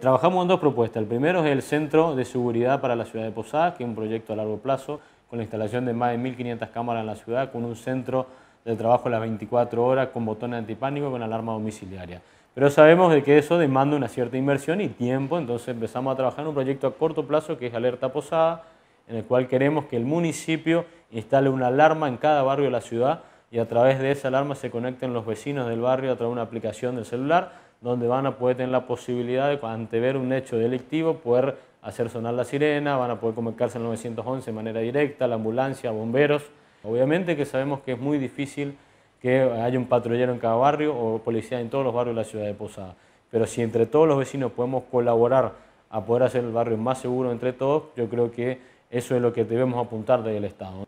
Trabajamos en dos propuestas. El primero es el Centro de Seguridad para la Ciudad de Posada, que es un proyecto a largo plazo con la instalación de más de 1.500 cámaras en la ciudad, con un centro de trabajo a las 24 horas, con botones antipánico, con alarma domiciliaria. Pero sabemos de que eso demanda una cierta inversión y tiempo, entonces empezamos a trabajar en un proyecto a corto plazo que es Alerta Posada, en el cual queremos que el municipio instale una alarma en cada barrio de la ciudad y a través de esa alarma se conecten los vecinos del barrio a través de una aplicación del celular donde van a poder tener la posibilidad de, antever ver un hecho delictivo, poder hacer sonar la sirena, van a poder comunicarse al 911 de manera directa, la ambulancia, bomberos. Obviamente que sabemos que es muy difícil que haya un patrullero en cada barrio o policía en todos los barrios de la ciudad de Posada. Pero si entre todos los vecinos podemos colaborar a poder hacer el barrio más seguro entre todos, yo creo que eso es lo que debemos apuntar desde el Estado.